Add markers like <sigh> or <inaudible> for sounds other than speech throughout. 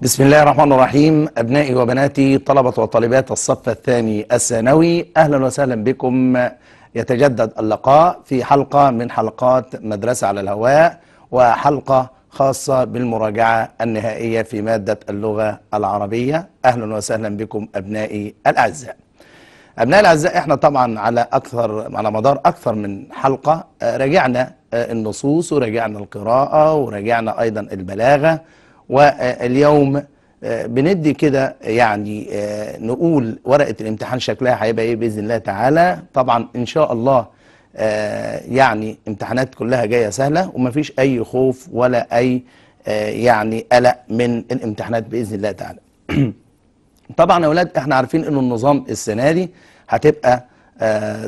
بسم الله الرحمن الرحيم أبنائي وبناتي طلبة وطالبات الصف الثاني الثانوي أهلا وسهلا بكم يتجدد اللقاء في حلقة من حلقات مدرسة على الهواء وحلقة خاصة بالمراجعة النهائية في مادة اللغة العربية أهلا وسهلا بكم أبنائي الأعزاء أبنائي الأعزاء إحنا طبعا على أكثر على مدار أكثر من حلقة آه، راجعنا آه، النصوص وراجعنا القراءة وراجعنا أيضا البلاغة واليوم آه، بندي كده يعني آه، نقول ورقة الامتحان شكلها هيبقى ايه بإذن الله تعالى طبعا إن شاء الله آه، يعني امتحانات كلها جاية سهلة ومفيش أي خوف ولا أي يعني قلق من الامتحانات بإذن الله تعالى <clears throat> طبعا يا اولاد احنا عارفين انه النظام السنة دي هتبقى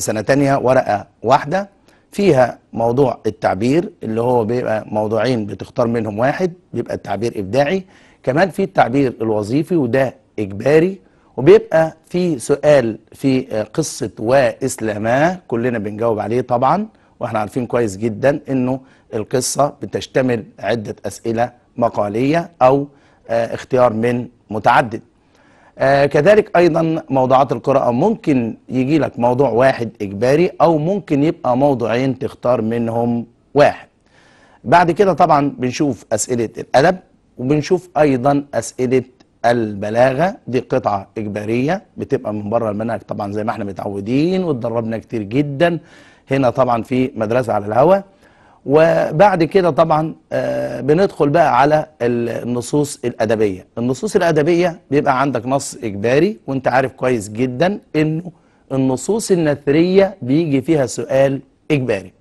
سنة تانية ورقة واحدة فيها موضوع التعبير اللي هو بيبقى موضوعين بتختار منهم واحد بيبقى التعبير إبداعي كمان في التعبير الوظيفي وده إجباري وبيبقى في سؤال في آه، قصة وإسلاماه كلنا بنجاوب عليه طبعا واحنا عارفين كويس جدا انه القصة بتشتمل عدة أسئلة مقالية أو آه، اختيار من متعدد آه كذلك ايضا موضوعات القراءه ممكن يجي لك موضوع واحد اجباري او ممكن يبقى موضوعين تختار منهم واحد بعد كده طبعا بنشوف اسئله الادب وبنشوف ايضا اسئله البلاغه دي قطعه اجباريه بتبقى من بره المنهج طبعا زي ما احنا متعودين واتدربنا كتير جدا هنا طبعا في مدرسه على الهواء وبعد كده طبعا آه، بندخل بقى على النصوص الأدبية النصوص الأدبية بيبقى عندك نص إجباري وانت عارف كويس جدا انه النصوص النثرية بيجي فيها سؤال إجباري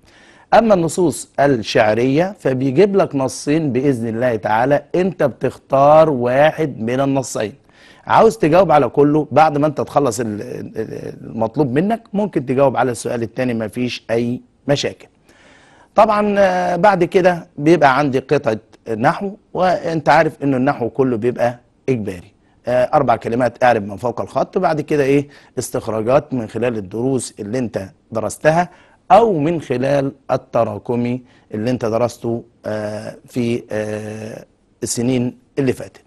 أما النصوص الشعرية فبيجيب لك نصين بإذن الله تعالى انت بتختار واحد من النصين عاوز تجاوب على كله بعد ما انت تخلص المطلوب منك ممكن تجاوب على السؤال التاني مفيش أي مشاكل طبعا آه، بعد كده بيبقى عندي قطعة نحو وانت عارف ان النحو كله بيبقى اجباري آه، اربع كلمات اعرب من فوق الخط بعد كده ايه استخراجات من خلال الدروس اللي انت درستها او من خلال التراكمي اللي انت درسته آه، في السنين اللي فاتت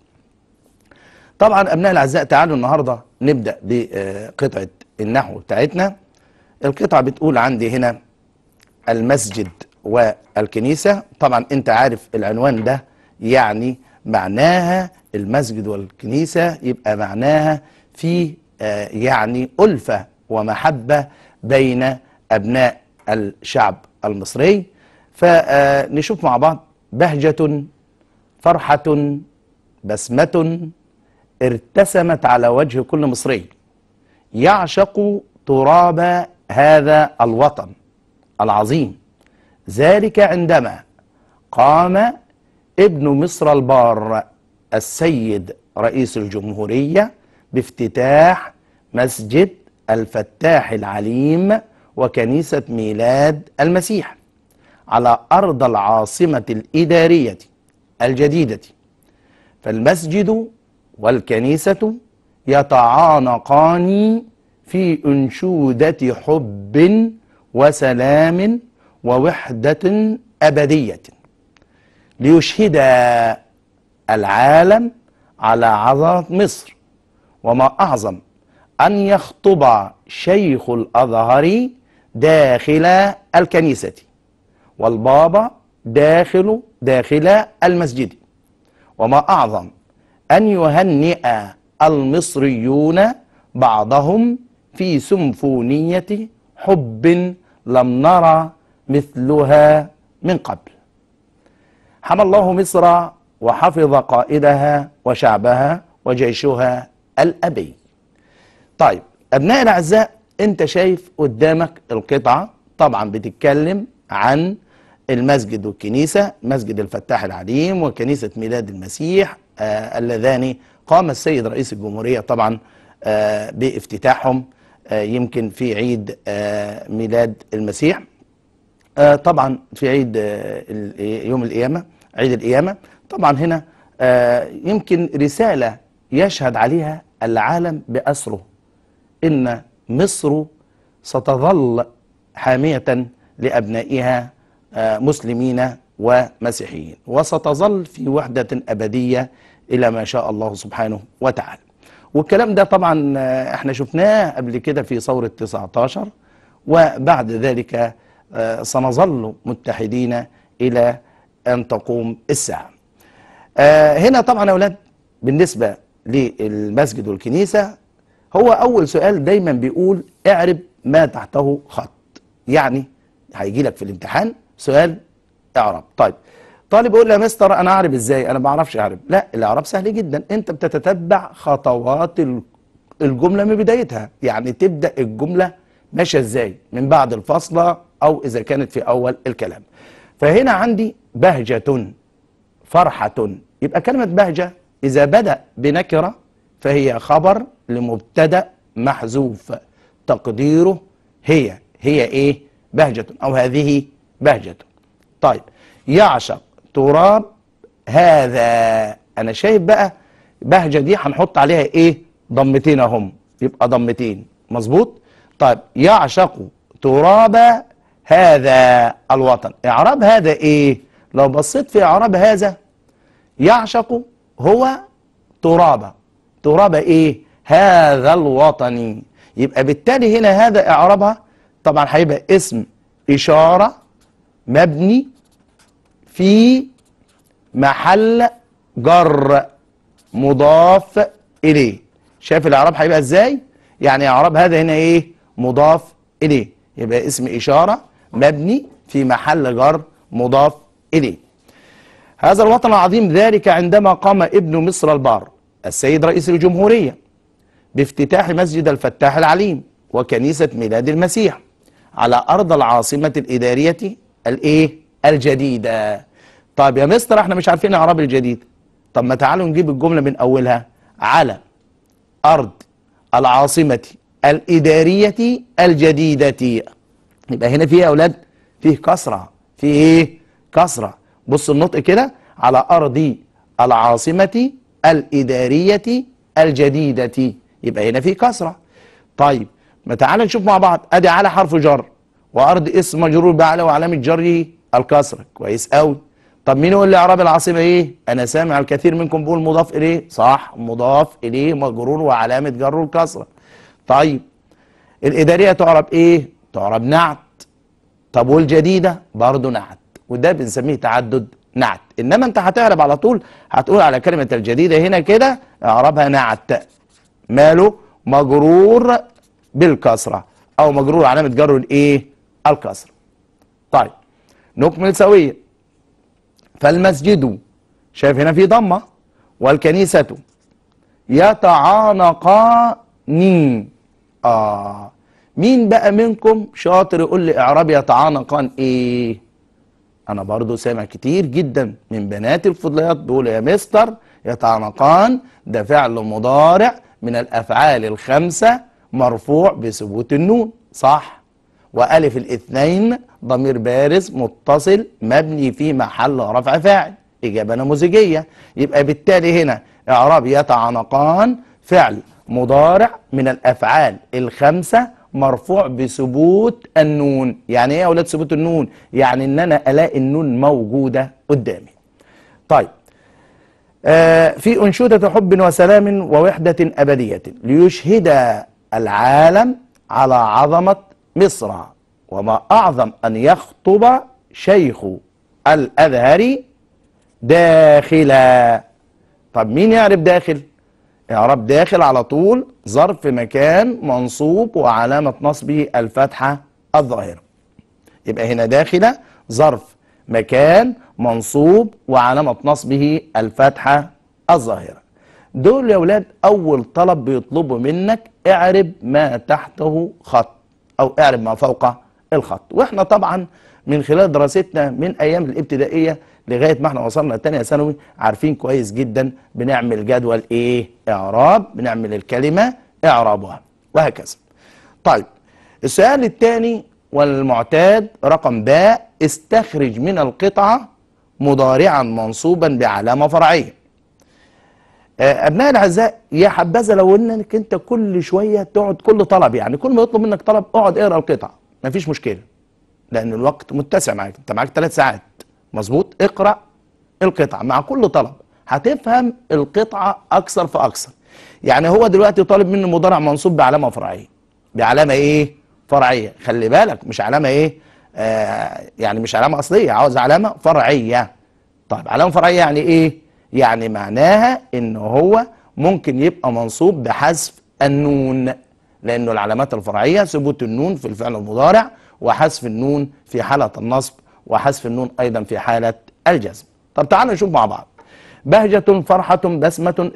طبعا ابنائي الاعزاء تعالوا النهارده نبدا بقطعه النحو بتاعتنا القطعه بتقول عندي هنا المسجد والكنيسة طبعا انت عارف العنوان ده يعني معناها المسجد والكنيسة يبقى معناها في آه، يعني ألفة ومحبة بين أبناء الشعب المصري فنشوف آه، مع بعض بهجة فرحة بسمة ارتسمت على وجه كل مصري يعشق تراب هذا الوطن العظيم ذلك عندما قام ابن مصر البار السيد رئيس الجمهورية بافتتاح مسجد الفتاح العليم وكنيسة ميلاد المسيح على أرض العاصمة الإدارية الجديدة فالمسجد والكنيسة يتعانقان في أنشودة حب وسلام ووحدة أبدية ليشهد العالم على عظمة مصر وما أعظم أن يخطب شيخ الأزهر داخل الكنيسة والبابا داخل داخل المسجد وما أعظم أن يهنئ المصريون بعضهم في سمفونية حب لم نرى مثلها من قبل حمى الله مصر وحفظ قائدها وشعبها وجيشها الأبي طيب أبنائي الأعزاء أنت شايف قدامك القطعة طبعا بتتكلم عن المسجد والكنيسة مسجد الفتاح العليم وكنيسة ميلاد المسيح آه اللذان قام السيد رئيس الجمهورية طبعا آه بافتتاحهم آه يمكن في عيد آه ميلاد المسيح آه طبعا في عيد آه يوم القيامة عيد القيامة طبعا هنا آه يمكن رسالة يشهد عليها العالم بأسره إن مصر ستظل حامية لأبنائها آه، مسلمين ومسيحيين وستظل في وحدة أبدية إلى ما شاء الله سبحانه وتعالى والكلام ده طبعا آه، احنا شفناه قبل كده في ثورة 19 وبعد ذلك آه، سنظل متحدين إلى أن تقوم الساعة آه، هنا طبعا يا أولاد بالنسبة للمسجد والكنيسة هو أول سؤال دايما بيقول اعرب ما تحته خط يعني هيجي لك في الامتحان سؤال اعرب طيب طالب يقول لي يا مستر انا اعرب ازاي انا ما اعرفش اعرب لا الاعراب سهل جدا انت بتتتبع خطوات الجمله من بدايتها يعني تبدا الجمله ماشيه ازاي من بعد الفاصله أو إذا كانت في أول الكلام فهنا عندي بهجة فرحة يبقى كلمة بهجة إذا بدأ بنكرة فهي خبر لمبتدأ محذوف تقديره هي هي إيه بهجة أو هذه بهجة طيب يعشق تراب هذا أنا شايف بقى بهجة دي هنحط عليها إيه ضمتين أهم يبقى ضمتين مظبوط طيب يعشق تراب هذا الوطن إعراب هذا إيه لو بصيت في إعراب هذا يعشق هو ترابة ترابة إيه هذا الوطن يبقى بالتالي هنا هذا إعرابها طبعا هيبقى اسم إشارة مبني في محل جر مضاف إليه شايف الإعراب هيبقى إزاي يعني إعراب هذا هنا إيه مضاف إليه يبقى اسم إشارة مبني في محل جر مضاف إليه هذا الوطن العظيم ذلك عندما قام ابن مصر البار السيد رئيس الجمهورية بافتتاح مسجد الفتاح العليم وكنيسة ميلاد المسيح على أرض العاصمة الإدارية الإيه؟ الجديدة طيب يا مستر احنا مش عارفين الأعراب الجديد طب ما تعالوا نجيب الجملة من أولها على أرض العاصمة الإدارية الجديدة يبقى هنا في يا اولاد فيه كسره فيه ايه كسره بص النطق كده على ارض العاصمه الاداريه الجديده يبقى هنا فيه كسره طيب ما تعالى نشوف مع بعض ادي على حرف جر وارض اسم مجرور بعلى وعلامه جره الكسره كويس قوي طب مين يقول لي اعراب العاصمه ايه انا سامع الكثير منكم بيقول مضاف اليه صح مضاف اليه مجرور وعلامه جره الكسره طيب الاداريه تعرب ايه تعرب نعت طب والجديدة برضه نعت وده بنسميه تعدد نعت إنما أنت هتعرب على طول هتقول على كلمة الجديدة هنا كده اعربها نعت ماله مجرور بالكسرة أو مجرور علامة جر الإيه؟ الكسرة طيب نكمل سوية فالمسجد شايف هنا في ضمة والكنيسة يتعانقان آه مين بقى منكم شاطر يقول لي اعرابي يتعانق عن ايه انا برضو سامع كتير جدا من بنات الفضليات بيقول يا مستر يتعانقان ده فعل مضارع من الافعال الخمسه مرفوع بثبوت النون صح والف الاثنين ضمير بارز متصل مبني في محل رفع فاعل اجابه نموذجيه يبقى بالتالي هنا اعراب يتعانقان فعل مضارع من الافعال الخمسه مرفوع بثبوت النون يعني ايه يا اولاد ثبوت النون يعني ان انا الاقي النون موجوده قدامي طيب آه في انشوده حب وسلام ووحده ابديه ليشهد العالم على عظمه مصر وما اعظم ان يخطب شيخ الازهري داخلا طب مين يعرف داخل اعراب داخل على طول ظرف مكان منصوب وعلامه نصبه الفتحه الظاهره يبقى هنا داخله ظرف مكان منصوب وعلامه نصبه الفتحه الظاهره دول يا ولاد اول طلب بيطلبوا منك اعرب ما تحته خط او اعرب ما فوق الخط واحنا طبعا من خلال دراستنا من ايام الابتدائيه لغايه ما احنا وصلنا لثانيه ثانوي عارفين كويس جدا بنعمل جدول ايه اعراب بنعمل الكلمه اعرابها وهكذا طيب السؤال الثاني والمعتاد رقم باء استخرج من القطعه مضارعا منصوبا بعلامه فرعيه آه، ابنائي الاعزاء يا حبذا لو انك انت كل شويه تقعد كل طلب يعني كل ما يطلب منك طلب اقعد اقرا القطعه مفيش مشكله لان الوقت متسع معاك انت معاك ثلاث ساعات مظبوط اقرأ القطعة مع كل طلب هتفهم القطعة أكثر فأكثر يعني هو دلوقتي طالب مني مضارع منصوب بعلامة فرعية بعلامة إيه؟ فرعية خلي بالك مش علامة إيه؟ آه يعني مش علامة أصلية عاوز علامة فرعية طيب علامة فرعية يعني إيه؟ يعني معناها إن هو ممكن يبقى منصوب بحذف النون لأنه العلامات الفرعية ثبوت النون في الفعل المضارع وحذف النون في حالة النصب وحذف النون أيضا في حالة الجزم طب تعالوا نشوف مع بعض بهجة فرحة بسمة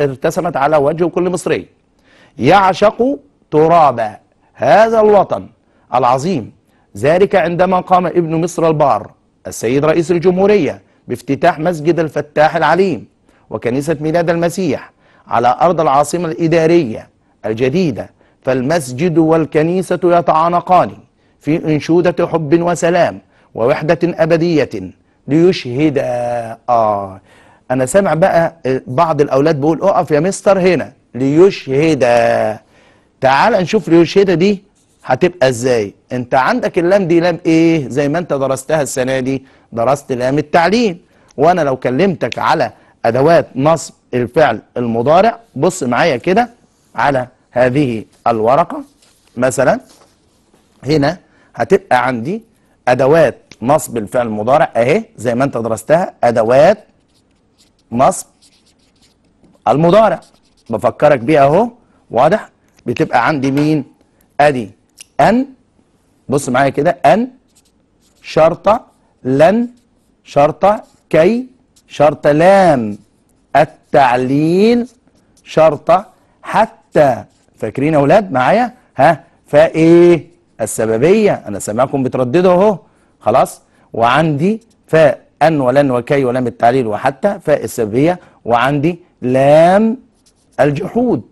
ارتسمت على وجه كل مصري يعشق تراب هذا الوطن العظيم ذلك عندما قام ابن مصر البار السيد رئيس الجمهورية بافتتاح مسجد الفتاح العليم وكنيسة ميلاد المسيح على أرض العاصمة الإدارية الجديدة فالمسجد والكنيسة يتعانقان في أنشودة حب وسلام ووحدة أبدية ليشهد آه أنا سامع بقى آه، بعض الأولاد بيقول أقف يا مستر هنا ليشهد تعال نشوف ليشهد دي هتبقى إزاي أنت عندك اللام دي لام إيه زي ما أنت درستها السنة دي درست لام التعليل وأنا لو كلمتك على أدوات نصب الفعل المضارع بص معايا كده على هذه الورقة مثلا هنا هتبقى عندي ادوات نصب الفعل المضارع اهي زي ما انت درستها ادوات نصب المضارع بفكرك بيها اهو واضح بتبقى عندي مين ادي ان بص معايا كده ان شرطه لن شرطه كي شرطه لام التعليل شرطه حتى فاكرين يا اولاد معايا ها فايه السببية أنا سامعكم بترددوا أهو خلاص وعندي فاء أن ولن وكي ولام التعليل وحتى فاء السببية وعندي لام الجحود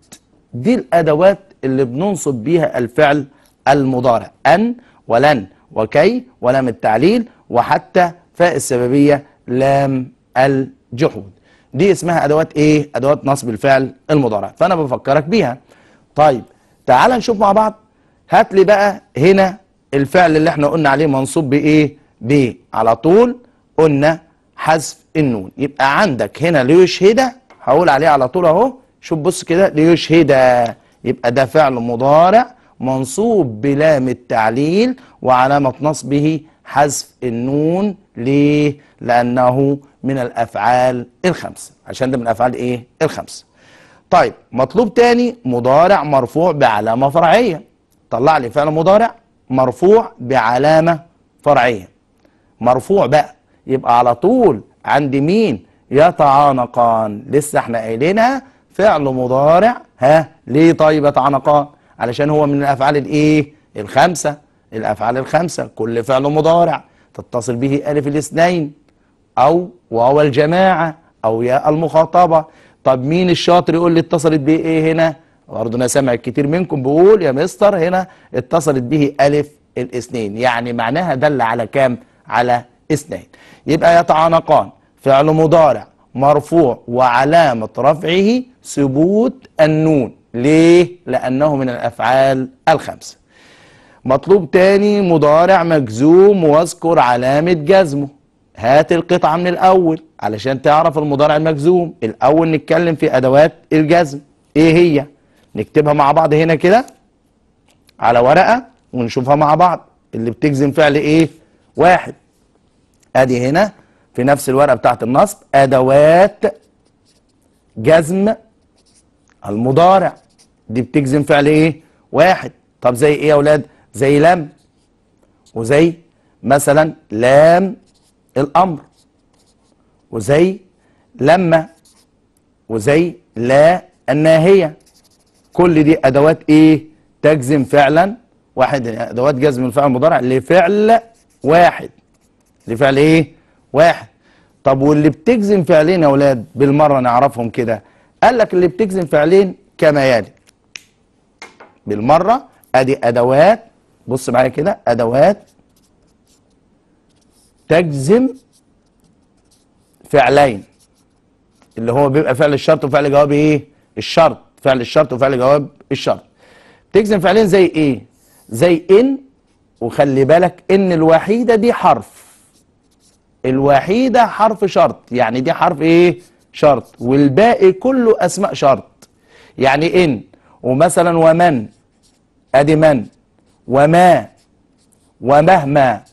دي الأدوات اللي بننصب بيها الفعل المضارع أن ولن وكي ولام التعليل وحتى فاء السببية لام الجحود دي اسمها أدوات إيه؟ أدوات نصب الفعل المضارع فأنا بفكرك بيها طيب تعال نشوف مع بعض هات لي بقى هنا الفعل اللي احنا قلنا عليه منصوب بايه ب على طول قلنا حذف النون يبقى عندك هنا ليشهد هقول عليه على طول اهو شوف بص كده ليشهد يبقى ده فعل مضارع منصوب بلام التعليل وعلامة نصبه حذف النون ليه؟ لأنه من الأفعال الخمسة عشان ده من الأفعال إيه؟ الخمسة طيب مطلوب تاني مضارع مرفوع بعلامة فرعية طلع لي فعل مضارع مرفوع بعلامة فرعية مرفوع بقى يبقى على طول عند مين يتعانقان لسه احنا قايلينها فعل مضارع ها ليه طيب يتعانقان علشان هو من الافعال الايه الخمسه الافعال الخمسه كل فعل مضارع تتصل به الف الاثنين او واو الجماعه او ياء المخاطبه طب مين الشاطر يقول لي اتصلت بايه هنا برضه انا سامع كتير منكم بيقول يا مستر هنا اتصلت به الف الاثنين يعني معناها دل على كام على اثنين يبقى يتعانقان فعل مضارع مرفوع وعلامة رفعه ثبوت النون ليه؟ لأنه من الأفعال الخمسة مطلوب تاني مضارع مجزوم واذكر علامة جزمه هات القطعة من الأول علشان تعرف المضارع المجزوم الأول نتكلم في أدوات الجزم إيه هي؟ نكتبها مع بعض هنا كده على ورقه ونشوفها مع بعض اللي بتجزم فعل ايه واحد ادي هنا في نفس الورقه بتاعه النصب ادوات جزم المضارع دي بتجزم فعل ايه واحد طب زي ايه يا اولاد زي لم وزي مثلا لام الامر وزي لما وزي لا الناهيه كل دي أدوات إيه تجزم فعلا واحد أدوات جزم الفعل المضارع لفعل واحد لفعل إيه واحد طب واللي بتجزم فعلين يا أولاد بالمرة نعرفهم كده قال لك اللي بتجزم فعلين كما يلي بالمرة أدي أدوات بص معايا كده أدوات تجزم فعلين اللي هو بيبقى فعل الشرط وفعل جواب ايه الشرط فعل الشرط وفعل جواب الشرط تجزم فعلين زي ايه زي ان وخلي بالك ان الوحيده دي حرف الوحيده حرف شرط يعني دي حرف ايه شرط والباقي كله اسماء شرط يعني ان ومثلا ومن ادي من وما ومهما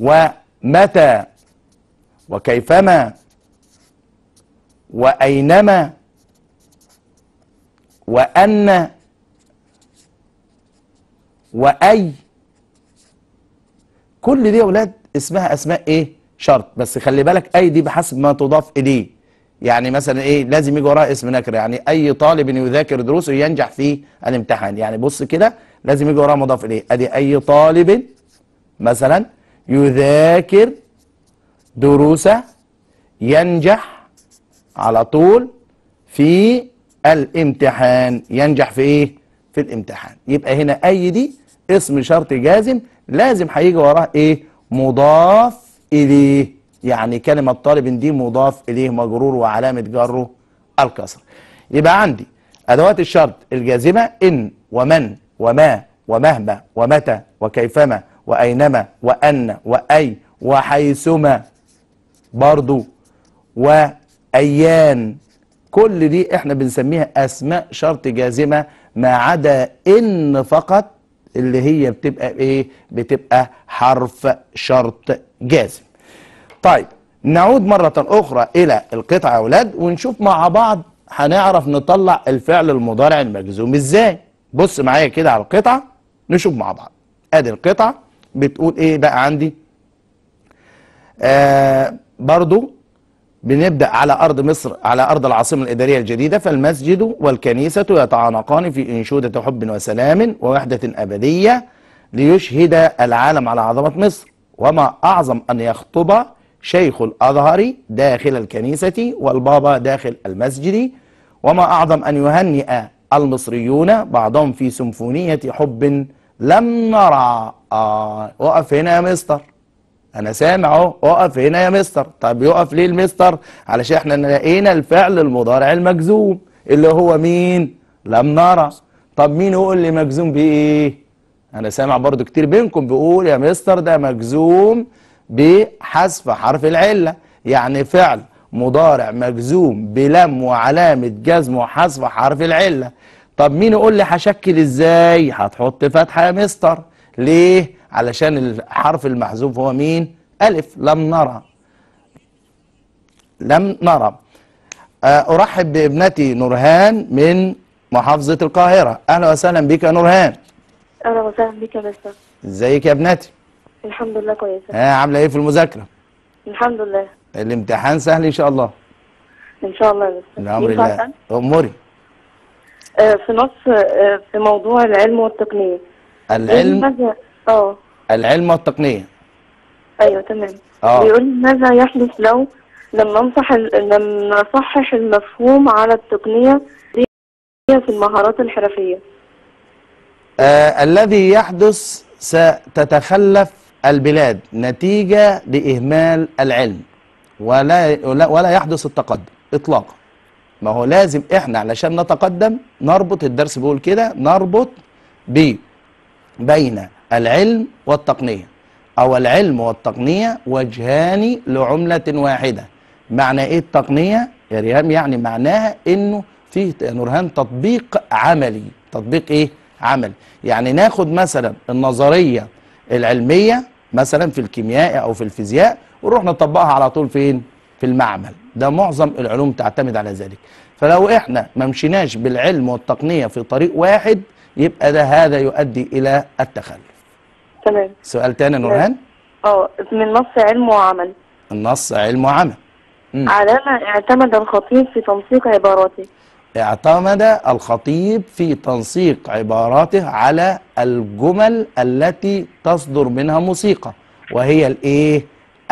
ومتى وكيفما واينما وأن وأي كل دي يا ولاد اسمها أسماء إيه؟ شرط بس خلي بالك أي دي بحسب ما تضاف إليه يعني مثلا إيه لازم يجي وراها اسم نكرة يعني أي طالب يذاكر دروسه ينجح في الامتحان يعني بص كده لازم يجي وراها مضاف إليه أدي أي طالب مثلا يذاكر دروسه ينجح على طول في الامتحان ينجح في ايه في الامتحان يبقى هنا اي دي اسم شرط جازم لازم هيجي وراه ايه مضاف اليه يعني كلمه طالب دي مضاف اليه مجرور وعلامه جره الكسر يبقى عندي ادوات الشرط الجازمه ان ومن وما ومهما ومتى وكيفما واينما وان واي وحيثما برضو وايان كل دي احنا بنسميها اسماء شرط جازمه ما عدا ان فقط اللي هي بتبقى ايه بتبقى حرف شرط جازم طيب نعود مرة أخرى إلى القطعة يا أولاد ونشوف مع بعض هنعرف نطلع الفعل المضارع المجزوم إزاي بص معايا كده على القطعة نشوف مع بعض أدي القطعة بتقول إيه بقى عندي آه برضو بنبدأ على أرض مصر على أرض العاصمة الإدارية الجديدة فالمسجد والكنيسة يتعانقان في أنشودة حب وسلام ووحدة أبدية ليشهد العالم على عظمة مصر وما أعظم أن يخطب شيخ الأزهر داخل الكنيسة والبابا داخل المسجد وما أعظم أن يهنئ المصريون بعضهم في سمفونية حب لم نرى آه. وقف هنا يا مستر انا سامع اهو اقف هنا يا مستر طب يقف ليه المستر علشان احنا لقينا الفعل المضارع المجزوم اللي هو مين لم نرى طب مين هو اللي مجزوم بايه انا سامع برضو كتير بينكم بيقول يا مستر ده مجزوم بحذف حرف العله يعني فعل مضارع مجزوم بلم وعلامه جزم وحذف حرف العله طب مين يقول لي هشكل ازاي هتحط فتحه يا مستر ليه علشان الحرف المحذوف هو مين ألف لم نرى لم نرى آه، أرحب بابنتي نورهان من محافظة القاهرة أهلا وسهلا بك يا نورهان أهلا وسهلا بك يا مستر ازيك يا ابنتي الحمد لله كويسة آه، عاملة إيه في المذاكرة الحمد لله الامتحان سهل إن شاء الله إن شاء الله يا مستر الأمر لله أموري آه، في نص في موضوع العلم والتقنية العلم إيه اه العلم والتقنيه ايوه تمام آه. بيقول ماذا يحدث لو لما ننصح لما نصحح المفهوم على التقنيه في المهارات الحرفيه آه الذي يحدث ستتخلف البلاد نتيجه لاهمال العلم ولا ولا يحدث التقدم اطلاقا ما هو لازم احنا علشان نتقدم نربط الدرس بيقول كده نربط ب بين العلم والتقنية أو العلم والتقنية وجهان لعملة واحدة معنى إيه التقنية يا ريهام يعني معناها إنه فيه نورهان تطبيق عملي تطبيق إيه عمل يعني ناخد مثلا النظرية العلمية مثلا في الكيمياء أو في الفيزياء ونروح نطبقها على طول فين في المعمل ده معظم العلوم تعتمد على ذلك فلو احنا ما مشيناش بالعلم والتقنية في طريق واحد يبقى ده هذا يؤدي إلى التخلف تمام سؤال تاني نورهان اه من النص علم وعمل النص علم وعمل علامة على ما اعتمد الخطيب في تنسيق عباراته اعتمد الخطيب في تنسيق عباراته على الجمل التي تصدر منها موسيقى وهي الايه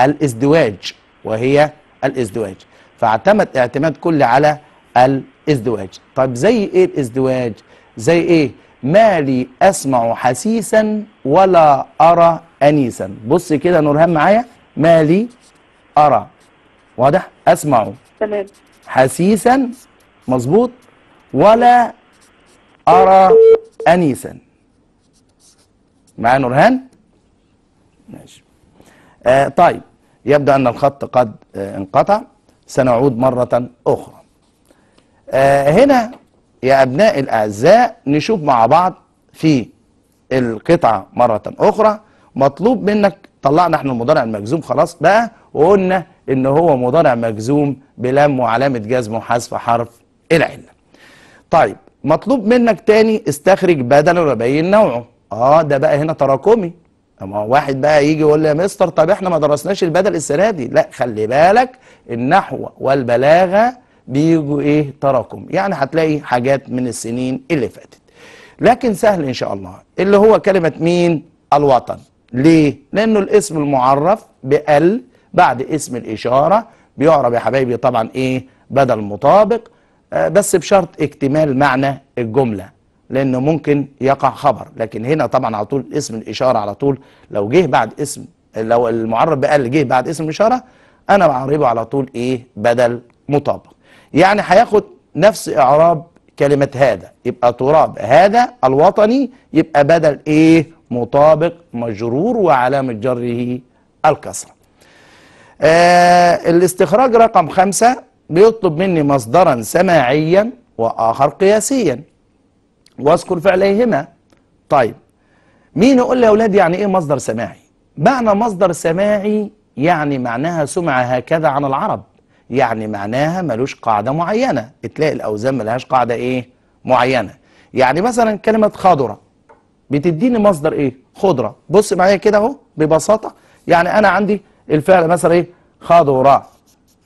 الازدواج وهي الازدواج فاعتمد اعتماد كلي على الازدواج طب زي ايه الازدواج زي ايه ما لي اسمع حسيسا ولا أرى أنيسا بص كده نورهان معايا ما لي أرى واضح أسمع تمام حسيسا مظبوط ولا أرى أنيسا معايا نورهان ماشي آه طيب يبدو أن الخط قد آه انقطع سنعود مرة أخرى آه هنا يا أبناء الأعزاء نشوف مع بعض في القطعة مرة أخرى مطلوب منك طلعنا احنا المضارع المجزوم خلاص بقى وقلنا ان هو مضارع مجزوم بلم وعلامة جزم وحذف حرف العلة طيب مطلوب منك تاني استخرج بدلا وبين نوعه اه ده بقى هنا تراكمي اما واحد بقى يجي يقول لي يا مستر طب احنا ما درسناش البدل السنه دي لا خلي بالك النحو والبلاغه بيجوا ايه تراكم يعني هتلاقي حاجات من السنين اللي فاتت لكن سهل إن شاء الله اللي هو كلمة مين الوطن ليه لأنه الاسم المعرف بال بعد اسم الإشارة بيعرب يا حبايبي طبعا إيه بدل مطابق آه، بس بشرط اكتمال معنى الجملة لأنه ممكن يقع خبر لكن هنا طبعا على طول اسم الإشارة على طول لو جه بعد اسم لو المعرب بال جه بعد اسم الإشارة أنا بعربه على طول إيه بدل مطابق يعني هياخد نفس إعراب كلمة هذا يبقى تراب هذا الوطني يبقى بدل ايه مطابق مجرور وعلامة جره الكسرة آه الاستخراج رقم خمسة بيطلب مني مصدرا سماعيا وآخر قياسيا واذكر فعليهما طيب مين يقول لي يا اولاد يعني ايه مصدر سماعي معنى مصدر سماعي يعني معناها سمع هكذا عن العرب يعني معناها ملوش قاعدة معينة بتلاقي الأوزان ملهاش قاعدة إيه معينة يعني مثلا كلمة خضرة بتديني مصدر إيه خضرة بص معايا كده أهو ببساطة يعني أنا عندي الفعل مثلا إيه خضرة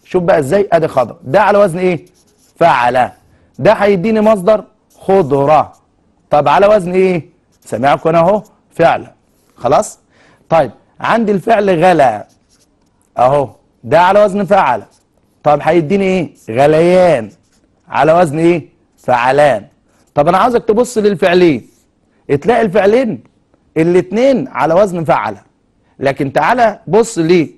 شوف بقى إزاي أدي خضرة ده على وزن إيه فعل ده هيديني مصدر خضرة طب على وزن إيه سامعكم أنا أهو فعل خلاص طيب عندي الفعل غلا أهو ده على وزن فعل طب هيديني ايه غليان على وزن ايه فعلان طب انا عاوزك تبص للفعلين تلاقي الفعلين الاثنين على وزن فعل لكن تعالى بص للوزن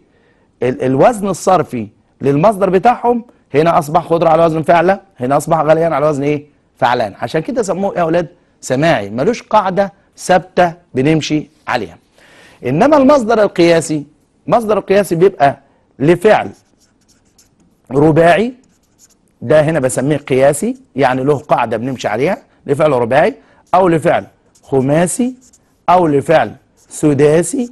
ال الوزن الصرفي للمصدر بتاعهم هنا اصبح خضره على وزن فعله هنا اصبح غليان على وزن ايه فعلان عشان كده سموه إيه يا اولاد سماعي ملوش قاعده ثابته بنمشي عليها انما المصدر القياسي مصدر القياسي بيبقى لفعل رباعي ده هنا بسميه قياسي يعني له قاعدة بنمشي عليها لفعل رباعي أو لفعل خماسي أو لفعل سداسي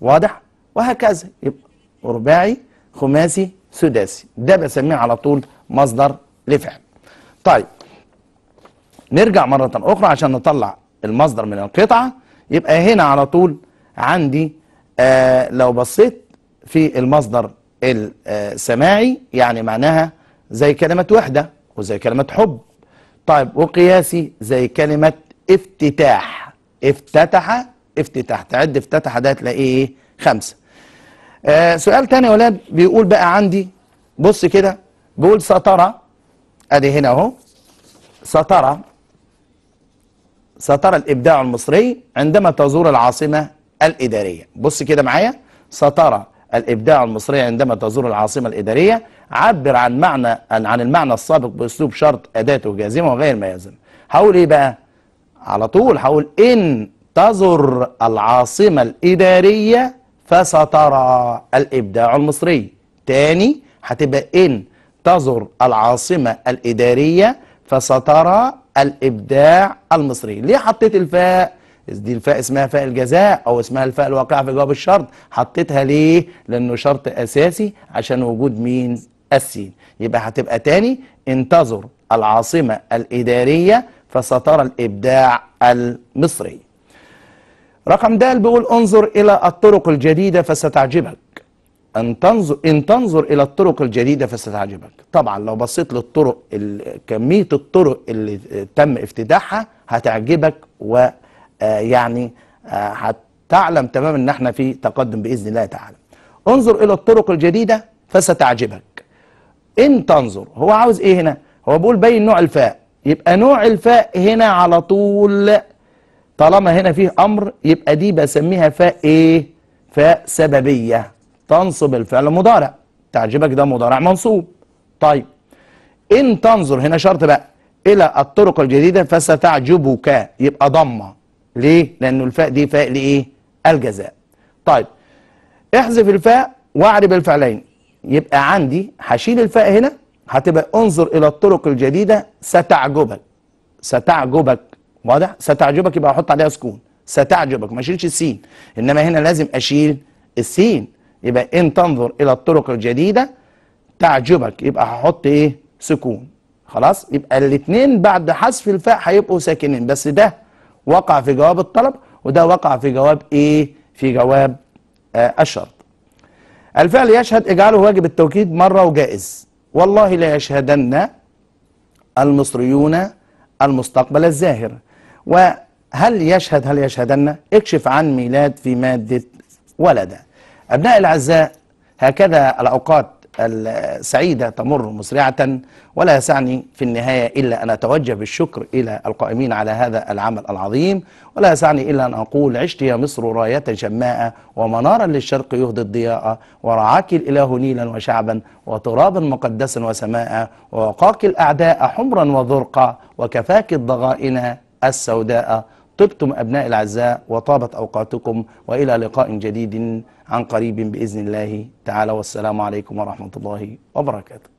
واضح وهكذا يبقى رباعي خماسي سداسي ده بسميه على طول مصدر لفعل طيب نرجع مرة أخرى عشان نطلع المصدر من القطعة يبقى هنا على طول عندي آه لو بصيت في المصدر السماعي يعني معناها زي كلمة وحدة وزي كلمة حب طيب وقياسي زي كلمة افتتاح افتتح افتتاح تعد افتتح ده تلاقيه ايه خمسة آه سؤال تاني يا ولاد بيقول بقى عندي بص كده بيقول سطرة ادي هنا اهو سطرة سطرة الابداع المصري عندما تزور العاصمة الادارية بص كده معايا سطرة الإبداع المصرية عندما تزور العاصمة الإدارية عبر عن معنى عن المعنى السابق بأسلوب شرط أداته جازمة وغير ما يلزم هقول إيه بقى؟ على طول هقول إن تزر العاصمة الإدارية فسترى الإبداع المصري تاني هتبقى إن تزر العاصمة الإدارية فسترى الإبداع المصري ليه حطيت الفاء دي الفاء اسمها فاء الجزاء او اسمها الفاء الواقعه في جواب الشرط حطيتها ليه لانه شرط اساسي عشان وجود مين السين يبقى هتبقى تاني انتظر العاصمه الاداريه فسترى الابداع المصري رقم د بيقول انظر الى الطرق الجديده فستعجبك ان تنظر ان تنظر الى الطرق الجديده فستعجبك طبعا لو بصيت للطرق كميه الطرق اللي تم افتتاحها هتعجبك و آه، يعني آه، هتعلم تماما ان احنا في تقدم باذن الله تعالى. انظر الى الطرق الجديده فستعجبك. ان تنظر هو عاوز ايه هنا؟ هو بيقول بين نوع الفاء يبقى نوع الفاء هنا على طول طالما هنا فيه امر يبقى دي بسميها فاء ايه؟ فاء سببيه تنصب الفعل المضارع تعجبك ده مضارع منصوب. طيب ان تنظر هنا شرط بقى الى الطرق الجديده فستعجبك يبقى ضمه ليه؟ لأنه الفاء دي فاء لإيه؟ الجزاء طيب احذف الفاء واعرب الفعلين يبقى عندي هشيل الفاء هنا هتبقى انظر إلى الطرق الجديدة ستعجبك ستعجبك واضح؟ ستعجبك يبقى هحط عليها سكون ستعجبك ما اشيلش السين انما هنا لازم اشيل السين يبقى ان تنظر الى الطرق الجديده تعجبك يبقى هحط ايه سكون خلاص يبقى الاثنين بعد حذف الفاء هيبقوا ساكنين بس ده وقع في جواب الطلب وده وقع في جواب ايه في جواب آه الشرط الفعل يشهد اجعله واجب التوكيد مرة وجائز والله لا يشهدن المصريون المستقبل الزاهر وهل يشهد هل يشهدن اكشف عن ميلاد في مادة ولد أبناء الأعزاء هكذا الأوقات السعيدة تمر مسرعة ولا يسعني في النهاية إلا أن أتوجه بالشكر إلى القائمين على هذا العمل العظيم ولا يسعني إلا أن أقول عشت يا مصر راية شماء ومنارا للشرق يهدي الضياء ورعاك الإله نيلا وشعبا وترابا مقدسا وسماء ووقاك الأعداء حمرا وذرقا وكفاك الضغائن السوداء طبتم أبناء الأعزاء وطابت أوقاتكم وإلى لقاء جديد عن قريب بإذن الله تعالى والسلام عليكم ورحمة الله وبركاته